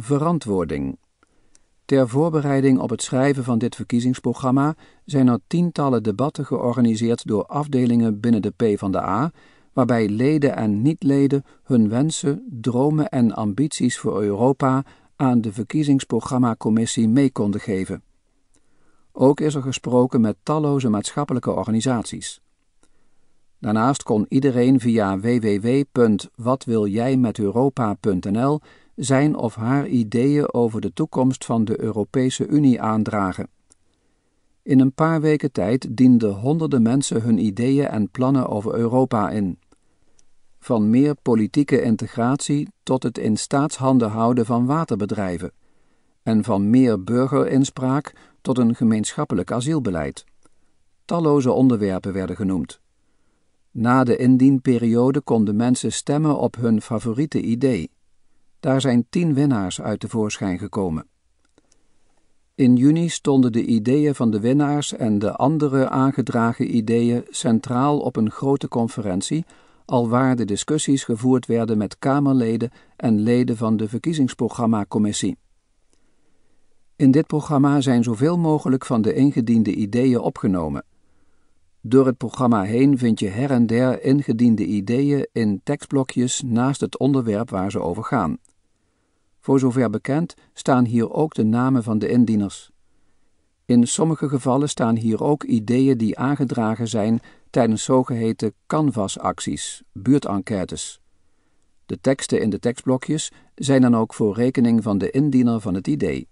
Verantwoording. Ter voorbereiding op het schrijven van dit verkiezingsprogramma zijn er tientallen debatten georganiseerd door afdelingen binnen de PvdA, waarbij leden en niet-leden hun wensen, dromen en ambities voor Europa aan de verkiezingsprogrammacommissie mee konden geven. Ook is er gesproken met talloze maatschappelijke organisaties. Daarnaast kon iedereen via www.watwiljijmeteuropa.nl zijn of haar ideeën over de toekomst van de Europese Unie aandragen. In een paar weken tijd dienden honderden mensen hun ideeën en plannen over Europa in. Van meer politieke integratie tot het in staatshanden houden van waterbedrijven. En van meer burgerinspraak tot een gemeenschappelijk asielbeleid. Talloze onderwerpen werden genoemd. Na de indienperiode konden mensen stemmen op hun favoriete idee. Daar zijn tien winnaars uit tevoorschijn gekomen. In juni stonden de ideeën van de winnaars en de andere aangedragen ideeën centraal op een grote conferentie, alwaar de discussies gevoerd werden met Kamerleden en leden van de verkiezingsprogrammacommissie. In dit programma zijn zoveel mogelijk van de ingediende ideeën opgenomen. Door het programma heen vind je her en der ingediende ideeën in tekstblokjes naast het onderwerp waar ze over gaan. Voor zover bekend staan hier ook de namen van de indieners. In sommige gevallen staan hier ook ideeën die aangedragen zijn tijdens zogeheten canvasacties, buurtenquêtes. De teksten in de tekstblokjes zijn dan ook voor rekening van de indiener van het idee.